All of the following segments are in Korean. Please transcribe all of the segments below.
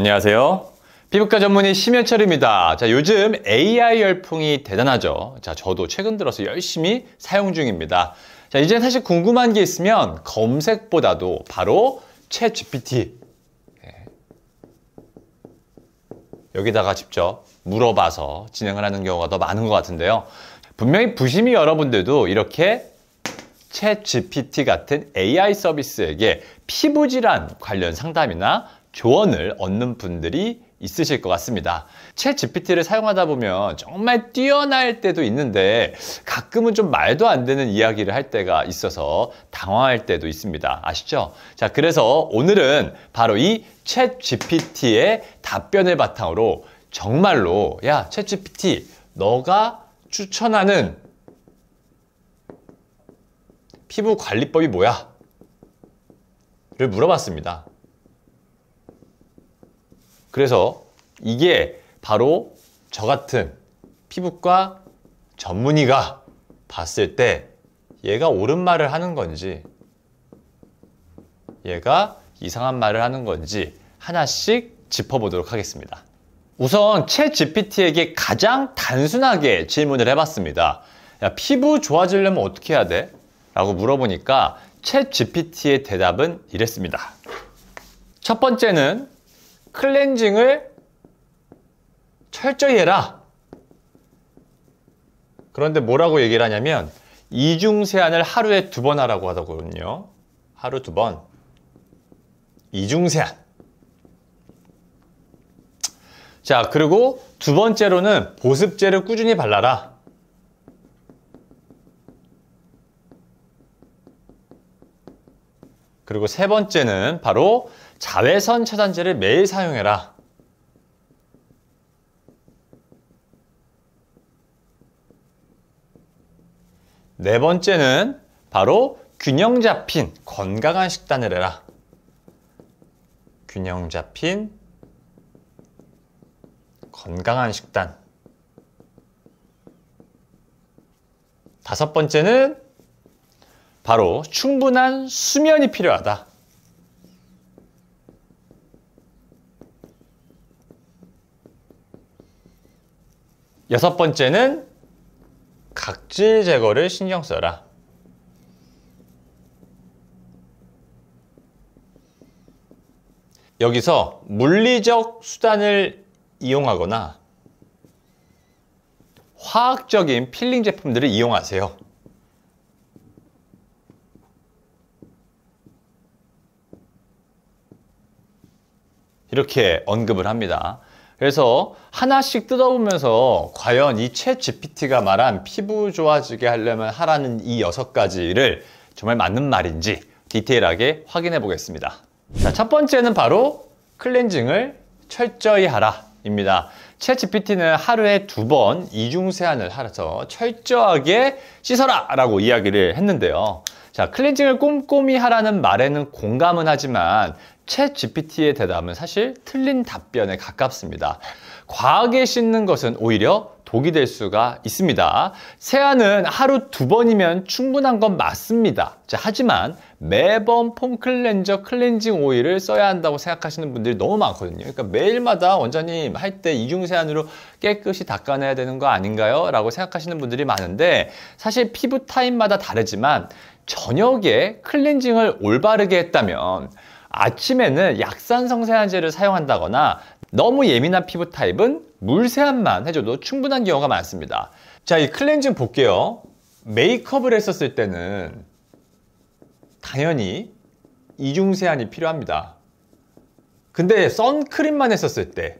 안녕하세요. 피부과 전문의 심현철입니다. 자, 요즘 AI 열풍이 대단하죠. 자, 저도 최근 들어서 열심히 사용 중입니다. 자, 이제 사실 궁금한 게 있으면 검색보다도 바로 챗 GPT 네. 여기다가 직접 물어봐서 진행을 하는 경우가 더 많은 것 같은데요. 분명히 부심이 여러분들도 이렇게 챗 GPT 같은 AI 서비스에게 피부질환 관련 상담이나 조언을 얻는 분들이 있으실 것 같습니다. 채 GPT를 사용하다 보면 정말 뛰어날 때도 있는데 가끔은 좀 말도 안 되는 이야기를 할 때가 있어서 당황할 때도 있습니다. 아시죠? 자, 그래서 오늘은 바로 이 채 GPT의 답변을 바탕으로 정말로 야, 채 GPT 너가 추천하는 피부 관리법이 뭐야? 를 물어봤습니다. 그래서 이게 바로 저 같은 피부과 전문의가 봤을 때 얘가 옳은 말을 하는 건지 얘가 이상한 말을 하는 건지 하나씩 짚어보도록 하겠습니다. 우선 채 GPT에게 가장 단순하게 질문을 해봤습니다. 야, 피부 좋아지려면 어떻게 해야 돼? 라고 물어보니까 채 GPT의 대답은 이랬습니다. 첫 번째는 클렌징을 철저히 해라. 그런데 뭐라고 얘기를 하냐면 이중 세안을 하루에 두 번 하라고 하더군요. 하루 두 번. 이중 세안. 자, 그리고 두 번째로는 보습제를 꾸준히 발라라. 그리고 세 번째는 바로 자외선 차단제를 매일 사용해라. 네 번째는 바로 균형 잡힌 건강한 식단을 해라. 균형 잡힌 건강한 식단. 다섯 번째는 바로 충분한 수면이 필요하다. 여섯 번째는 각질 제거를 신경 써라. 여기서 물리적 수단을 이용하거나 화학적인 필링 제품들을 이용하세요. 이렇게 언급을 합니다. 그래서 하나씩 뜯어보면서 과연 이챗 GPT가 말한 피부 좋아지게 하려면 하라는 이 여섯 가지를 정말 맞는 말인지 디테일하게 확인해 보겠습니다. 자, 첫 번째는 바로 클렌징을 철저히 하라 입니다. 채 GPT는 하루에 두 번 이중 세안을 하라서 철저하게 씻어라 라고 이야기를 했는데요. 자, 클렌징을 꼼꼼히 하라는 말에는 공감은 하지만 챗 GPT의 대답은 사실 틀린 답변에 가깝습니다. 과하게 씻는 것은 오히려 독이 될 수가 있습니다. 세안은 하루 두 번이면 충분한 건 맞습니다. 자, 하지만 매번 폼클렌저 클렌징 오일을 써야 한다고 생각하시는 분들이 너무 많거든요. 그러니까 매일마다 원장님 할 때 이중세안으로 깨끗이 닦아내야 되는 거 아닌가요? 라고 생각하시는 분들이 많은데 사실 피부 타입마다 다르지만 저녁에 클렌징을 올바르게 했다면 아침에는 약산성세안제를 사용한다거나 너무 예민한 피부 타입은 물 세안만 해줘도 충분한 경우가 많습니다. 자, 이 클렌징 볼게요. 메이크업을 했었을 때는 당연히 이중 세안이 필요합니다. 근데 선크림만 했었을 때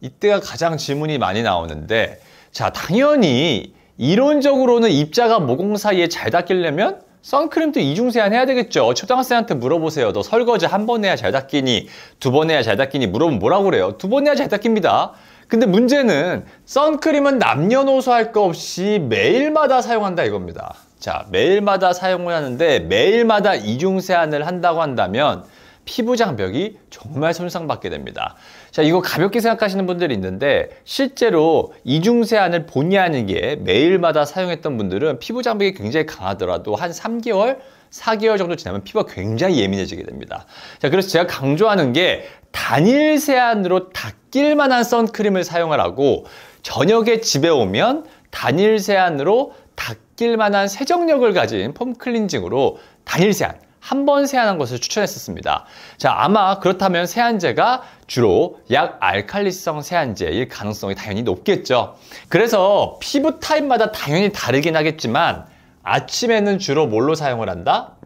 이때가 가장 질문이 많이 나오는데 자, 당연히 이론적으로는 입자가 모공 사이에 잘 닿기려면 선크림도 이중 세안해야 되겠죠. 초등학생한테 물어보세요. 너 설거지 한 번 해야 잘 닦이니, 두 번 해야 잘 닦이니 물어보면 뭐라고 그래요? 두 번 해야 잘 닦입니다. 근데 문제는 선크림은 남녀노소 할 거 없이 매일마다 사용한다 이겁니다. 자, 매일마다 사용을 하는데 매일마다 이중 세안을 한다고 한다면 피부 장벽이 정말 손상받게 됩니다. 자, 이거 가볍게 생각하시는 분들이 있는데 실제로 이중세안을 본의 아니게 매일마다 사용했던 분들은 피부 장벽이 굉장히 강하더라도 한 3개월 4개월 정도 지나면 피부가 굉장히 예민해지게 됩니다. 자, 그래서 제가 강조하는 게 단일 세안으로 닦일 만한 선크림을 사용하라고 저녁에 집에 오면 단일 세안으로 닦일 만한 세정력을 가진 폼 클렌징으로 단일 세안 한번 세안한 것을 추천했었습니다. 자, 아마 그렇다면 세안제가 주로 약 알칼리성 세안제일 가능성이 당연히 높겠죠. 그래서 피부 타입마다 당연히 다르긴 하겠지만 아침에는 주로 뭘로 사용을 한다?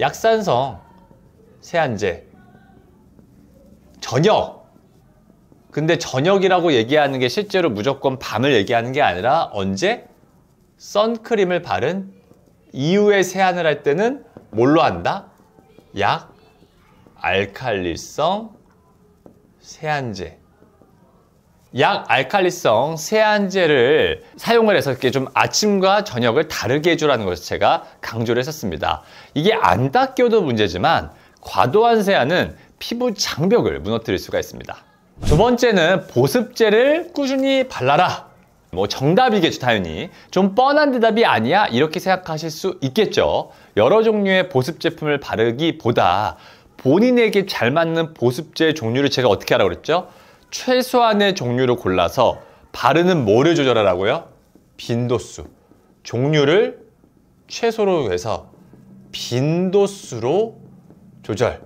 약산성 세안제. 저녁. 근데 저녁이라고 얘기하는 게 실제로 무조건 밤을 얘기하는 게 아니라 언제? 선크림을 바른 이후에 세안을 할 때는 뭘로 한다? 약, 알칼리성, 세안제. 약 알칼리성 세안제를 사용을 해서 이렇게 좀 아침과 저녁을 다르게 해주라는 것을 제가 강조를 했었습니다. 이게 안 닦여도 문제지만 과도한 세안은 피부 장벽을 무너뜨릴 수가 있습니다. 두 번째는 보습제를 꾸준히 발라라 뭐 정답이겠죠 당연히 좀 뻔한 대답이 아니야 이렇게 생각하실 수 있겠죠 여러 종류의 보습 제품을 바르기보다 본인에게 잘 맞는 보습제 종류를 제가 어떻게 하라고 그랬죠? 최소한의 종류를 골라서 바르는 뭐를 조절하라고요? 빈도수 종류를 최소로 해서 빈도수로 조절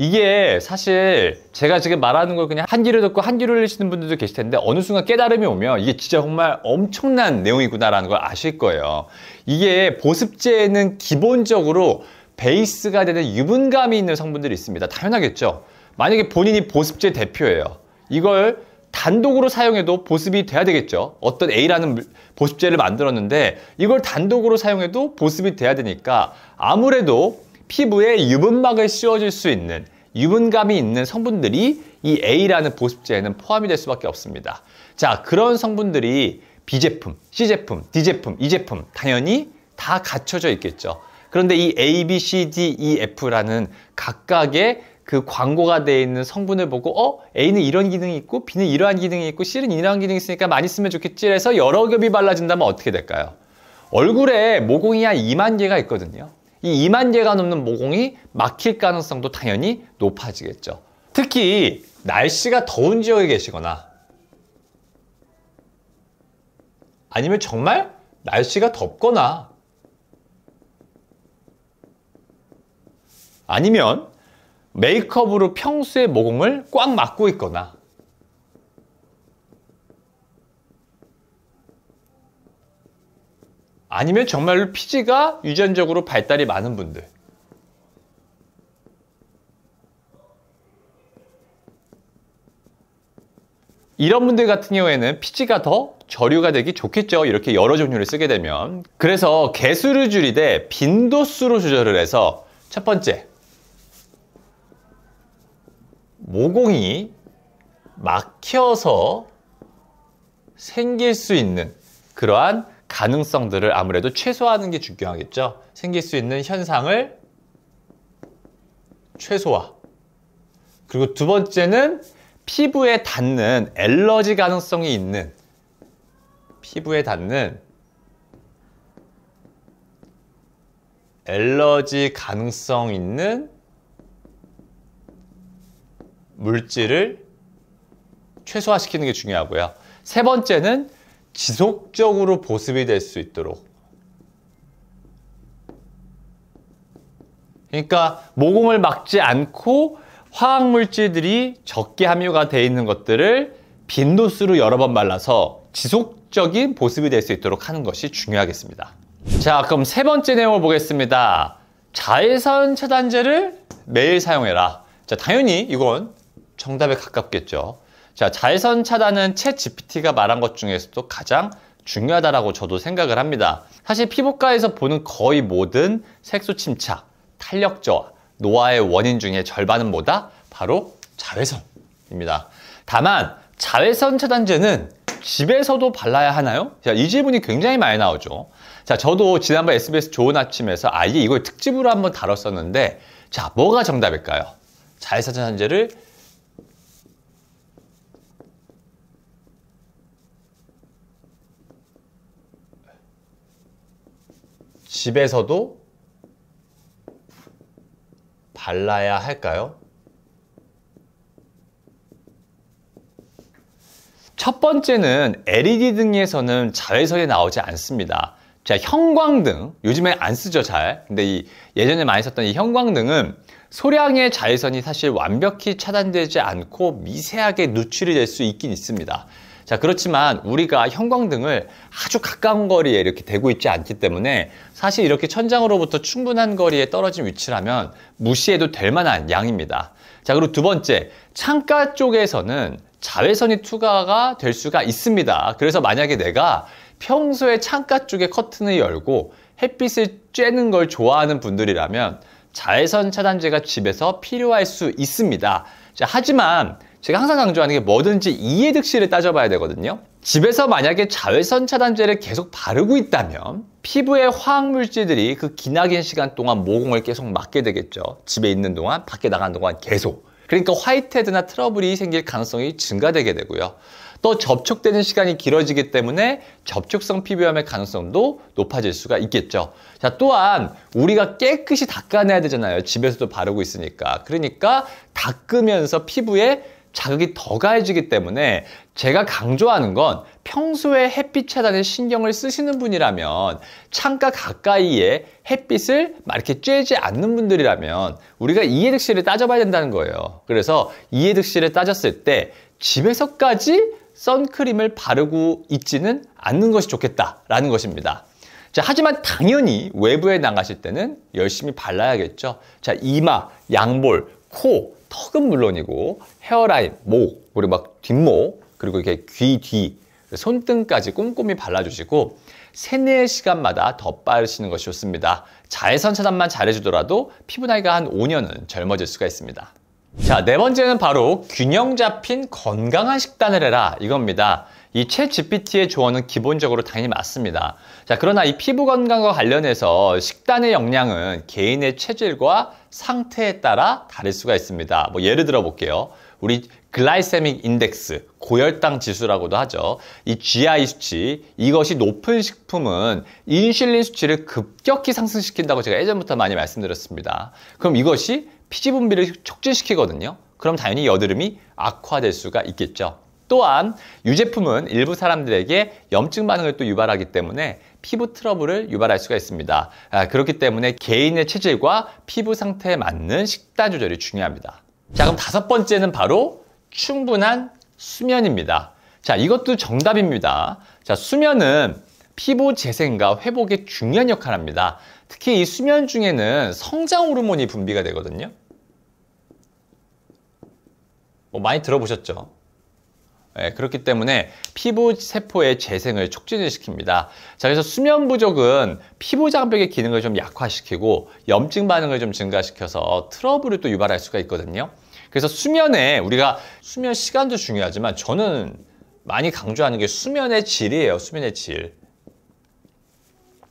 이게 사실 제가 지금 말하는 걸 그냥 한귀를 듣고 한귀를 흘리시는 분들도 계실 텐데 어느 순간 깨달음이 오면 이게 진짜 정말 엄청난 내용이구나라는 걸 아실 거예요. 이게 보습제는 기본적으로 베이스가 되는 유분감이 있는 성분들이 있습니다. 당연하겠죠. 만약에 본인이 보습제 대표예요. 이걸 단독으로 사용해도 보습이 돼야 되겠죠. 어떤 A라는 보습제를 만들었는데 이걸 단독으로 사용해도 보습이 돼야 되니까 아무래도 피부에 유분막을 씌워줄 수 있는 유분감이 있는 성분들이 이 A라는 보습제에는 포함이 될 수밖에 없습니다. 자, 그런 성분들이 B제품, C제품, D제품, E제품 당연히 다 갖춰져 있겠죠. 그런데 이 A, B, C, D, E, F라는 각각의 그 광고가 되어 있는 성분을 보고 어? A는 이런 기능이 있고 B는 이러한 기능이 있고 C는 이러한 기능이 있으니까 많이 쓰면 좋겠지 해서 여러 겹이 발라진다면 어떻게 될까요? 얼굴에 모공이 한 2만 개가 있거든요. 이 2만 개가 넘는 모공이 막힐 가능성도 당연히 높아지겠죠. 특히 날씨가 더운 지역에 계시거나 아니면 정말 날씨가 덥거나 아니면 메이크업으로 평소에 모공을 꽉 막고 있거나 아니면 정말로 피지가 유전적으로 발달이 많은 분들. 이런 분들 같은 경우에는 피지가 더 저류가 되기 좋겠죠. 이렇게 여러 종류를 쓰게 되면. 그래서 개수를 줄이되 빈도수로 조절을 해서 첫 번째, 모공이 막혀서 생길 수 있는 그러한 가능성들을 아무래도 최소화하는 게 중요하겠죠. 생길 수 있는 현상을 최소화. 그리고 두 번째는 피부에 닿는 엘러지 가능성이 있는 피부에 닿는 엘러지 가능성 있는 물질을 최소화시키는 게 중요하고요. 세 번째는 지속적으로 보습이 될 수 있도록 그러니까 모공을 막지 않고 화학물질들이 적게 함유가 돼 있는 것들을 빈도수로 여러 번 말라서 지속적인 보습이 될 수 있도록 하는 것이 중요하겠습니다. 자 그럼 세 번째 내용을 보겠습니다. 자외선 차단제를 매일 사용해라. 자 당연히 이건 정답에 가깝겠죠. 자, 자외선 차단은 채 GPT가 말한 것 중에서도 가장 중요하다라고 저도 생각을 합니다. 사실 피부과에서 보는 거의 모든 색소 침착, 탄력 저하, 노화의 원인 중에 절반은 뭐다? 바로 자외선입니다. 다만 자외선 차단제는 집에서도 발라야 하나요? 자, 이 질문이 굉장히 많이 나오죠. 자, 저도 지난번 SBS 좋은 아침에서 아예 이걸 특집으로 한번 다뤘었는데 자, 뭐가 정답일까요? 자외선 차단제를 집에서도 발라야 할까요? 첫 번째는 LED 등에서는 자외선이 나오지 않습니다. 자, 형광등. 요즘에 안 쓰죠, 잘. 근데 이 예전에 많이 썼던 이 형광등은 소량의 자외선이 사실 완벽히 차단되지 않고 미세하게 누출이 될 수 있긴 있습니다. 자, 그렇지만 우리가 형광등을 아주 가까운 거리에 이렇게 대고 있지 않기 때문에 사실 이렇게 천장으로부터 충분한 거리에 떨어진 위치라면 무시해도 될 만한 양입니다. 자, 그리고 두 번째, 창가 쪽에서는 자외선이 투과가 될 수가 있습니다. 그래서 만약에 내가 평소에 창가 쪽에 커튼을 열고 햇빛을 쬐는 걸 좋아하는 분들이라면 자외선 차단제가 집에서 필요할 수 있습니다. 자, 하지만 제가 항상 강조하는 게 뭐든지 이해득실을 따져봐야 되거든요. 집에서 만약에 자외선 차단제를 계속 바르고 있다면 피부에 화학물질들이 그 기나긴 시간 동안 모공을 계속 막게 되겠죠. 집에 있는 동안, 밖에 나가는 동안 계속. 그러니까 화이트헤드나 트러블이 생길 가능성이 증가되게 되고요. 또 접촉되는 시간이 길어지기 때문에 접촉성 피부염의 가능성도 높아질 수가 있겠죠. 자, 또한 우리가 깨끗이 닦아내야 되잖아요. 집에서도 바르고 있으니까. 그러니까 닦으면서 피부에 자극이 더 가해지기 때문에 제가 강조하는 건 평소에 햇빛 차단에 신경을 쓰시는 분이라면 창가 가까이에 햇빛을 막 이렇게 쬐지 않는 분들이라면 우리가 이해득실을 따져봐야 된다는 거예요. 그래서 이해득실을 따졌을 때 집에서까지 선크림을 바르고 있지는 않는 것이 좋겠다라는 것입니다. 자, 하지만 당연히 외부에 나가실 때는 열심히 발라야겠죠. 자, 이마, 양볼, 코, 턱은 물론이고 헤어라인, 목, 우리 막 뒷목, 그리고 이렇게 귀 뒤, 손등까지 꼼꼼히 발라주시고 세네 시간마다더 빠르시는 것이 좋습니다. 자외선 차단만 잘해주더라도 피부 나이가 한 5년은 젊어질 수가 있습니다. 자, 네 번째는 바로 균형 잡힌 건강한 식단을 해라 이겁니다. 이챗 GPT의 조언은 기본적으로 당연히 맞습니다. 자, 그러나 이 피부 건강과 관련해서 식단의 영향은 개인의 체질과 상태에 따라 다를 수가 있습니다. 뭐 예를 들어 볼게요. 우리 글라이세믹 인덱스, 고혈당 지수라고도 하죠. 이 GI 수치, 이것이 높은 식품은 인슐린 수치를 급격히 상승시킨다고 제가 예전부터 많이 말씀드렸습니다. 그럼 이것이 피지 분비를 촉진시키거든요. 그럼 당연히 여드름이 악화될 수가 있겠죠. 또한 유제품은 일부 사람들에게 염증 반응을 또 유발하기 때문에 피부 트러블을 유발할 수가 있습니다. 아, 그렇기 때문에 개인의 체질과 피부 상태에 맞는 식단 조절이 중요합니다. 자, 그럼 다섯 번째는 바로 충분한 수면입니다. 자, 이것도 정답입니다. 자, 수면은 피부 재생과 회복에 중요한 역할을 합니다. 특히 이 수면 중에는 성장 호르몬이 분비가 되거든요. 뭐 많이 들어보셨죠? 예, 그렇기 때문에 피부 세포의 재생을 촉진을 시킵니다. 자, 그래서 수면 부족은 피부 장벽의 기능을 좀 약화시키고 염증 반응을 좀 증가시켜서 트러블을 또 유발할 수가 있거든요. 그래서 수면에 우리가 수면 시간도 중요하지만 저는 많이 강조하는 게 수면의 질이에요. 수면의 질.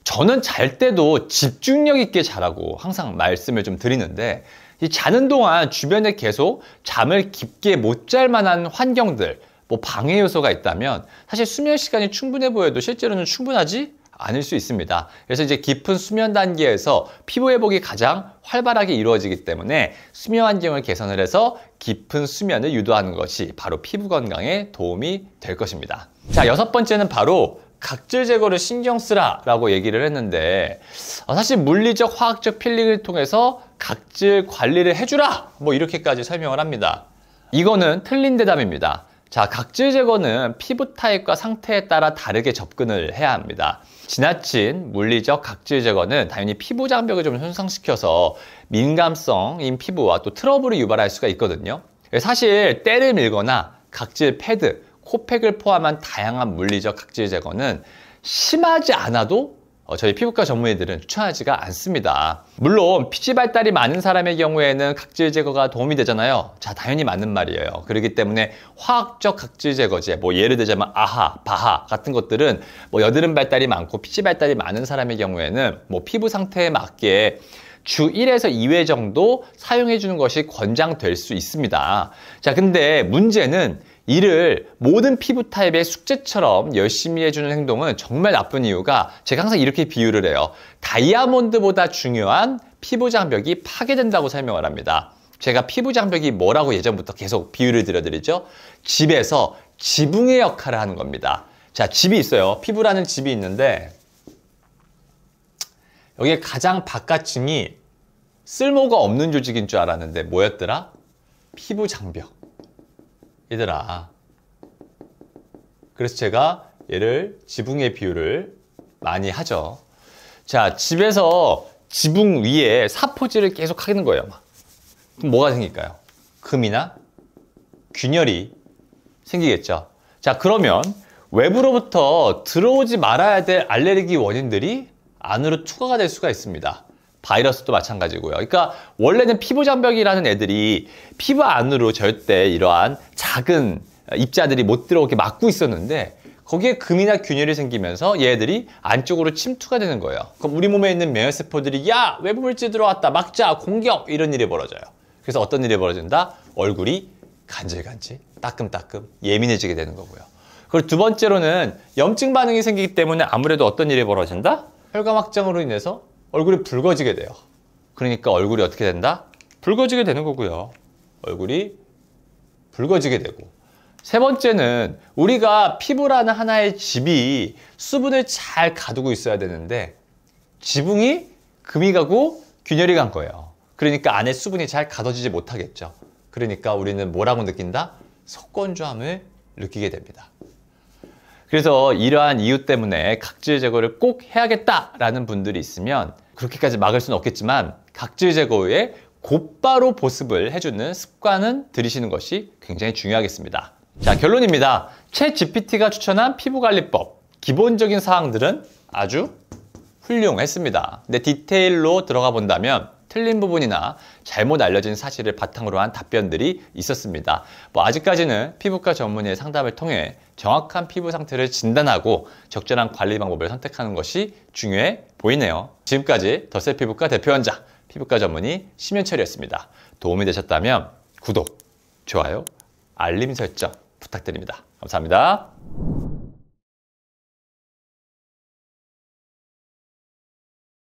저는 잘 때도 집중력 있게 자라고 항상 말씀을 좀 드리는데 이 자는 동안 주변에 계속 잠을 깊게 못 잘 만한 환경들 뭐 방해 요소가 있다면 사실 수면 시간이 충분해 보여도 실제로는 충분하지 않을 수 있습니다. 그래서 이제 깊은 수면 단계에서 피부 회복이 가장 활발하게 이루어지기 때문에 수면 환경을 개선을 해서 깊은 수면을 유도하는 것이 바로 피부 건강에 도움이 될 것입니다. 자, 여섯 번째는 바로 각질 제거를 신경 쓰라 라고 얘기를 했는데 어, 사실 물리적 화학적 필링을 통해서 각질 관리를 해주라 뭐 이렇게까지 설명을 합니다. 이거는 틀린 대답입니다. 자, 각질 제거는 피부 타입과 상태에 따라 다르게 접근을 해야 합니다. 지나친 물리적 각질 제거는 당연히 피부 장벽을 좀 손상시켜서 민감성인 피부와 또 트러블을 유발할 수가 있거든요. 사실 때를 밀거나 각질 패드, 코팩을 포함한 다양한 물리적 각질 제거는 심하지 않아도 어, 저희 피부과 전문의들은 추천하지가 않습니다. 물론 피지 발달이 많은 사람의 경우에는 각질 제거가 도움이 되잖아요. 자, 당연히 맞는 말이에요. 그렇기 때문에 화학적 각질 제거제, 뭐 예를 들자면 아하, 바하 같은 것들은 뭐 여드름 발달이 많고 피지 발달이 많은 사람의 경우에는 뭐 피부 상태에 맞게 주 1에서 2회 정도 사용해 주는 것이 권장될 수 있습니다. 자, 근데 문제는 이를 모든 피부 타입의 숙제처럼 열심히 해주는 행동은 정말 나쁜 이유가 제가 항상 이렇게 비유를 해요. 다이아몬드보다 중요한 피부 장벽이 파괴된다고 설명을 합니다. 제가 피부 장벽이 뭐라고 예전부터 계속 비유를 드려드리죠? 집에서 지붕의 역할을 하는 겁니다. 자, 집이 있어요. 피부라는 집이 있는데 여기에 가장 바깥층이 쓸모가 없는 조직인 줄 알았는데 뭐였더라? 피부 장벽. 얘들아. 그래서 제가 얘를 지붕의 비유를 많이 하죠. 자, 집에서 지붕 위에 사포질을 계속 하는 거예요. 막. 그럼 뭐가 생길까요? 금이나 균열이 생기겠죠. 자, 그러면 외부로부터 들어오지 말아야 될 알레르기 원인들이 안으로 추가가될 수가 있습니다. 바이러스도 마찬가지고요. 그러니까 원래는 피부 장벽이라는 애들이 피부 안으로 절대 이러한 작은 입자들이 못 들어오게 막고 있었는데 거기에 금이나 균열이 생기면서 얘들이 안쪽으로 침투가 되는 거예요. 그럼 우리 몸에 있는 면역세포들이 야 외부 물질 들어왔다 막자 공격 이런 일이 벌어져요. 그래서 어떤 일이 벌어진다? 얼굴이 간질간질 따끔따끔 예민해지게 되는 거고요. 그리고 두 번째로는 염증 반응이 생기기 때문에 아무래도 어떤 일이 벌어진다? 혈관 확장으로 인해서 얼굴이 붉어지게 돼요. 그러니까 얼굴이 어떻게 된다? 붉어지게 되는 거고요. 얼굴이 붉어지게 되고 세 번째는 우리가 피부라는 하나의 집이 수분을 잘 가두고 있어야 되는데 지붕이 금이 가고 균열이 간 거예요. 그러니까 안에 수분이 잘 가둬지지 못하겠죠. 그러니까 우리는 뭐라고 느낀다? 속건조함을 느끼게 됩니다. 그래서 이러한 이유 때문에 각질 제거를 꼭 해야겠다라는 분들이 있으면 그렇게까지 막을 수는 없겠지만 각질 제거 후에 곧바로 보습을 해주는 습관은 들이시는 것이 굉장히 중요하겠습니다. 자 결론입니다. 채 GPT가 추천한 피부관리법 기본적인 사항들은 아주 훌륭했습니다. 근데 디테일로 들어가 본다면 틀린 부분이나 잘못 알려진 사실을 바탕으로 한 답변들이 있었습니다. 뭐 아직까지는 피부과 전문의의 상담을 통해 정확한 피부 상태를 진단하고 적절한 관리 방법을 선택하는 것이 중요해 보이네요. 지금까지 덧새 피부과 대표원장, 피부과 전문의 심현철이었습니다. 도움이 되셨다면 구독, 좋아요, 알림 설정 부탁드립니다. 감사합니다.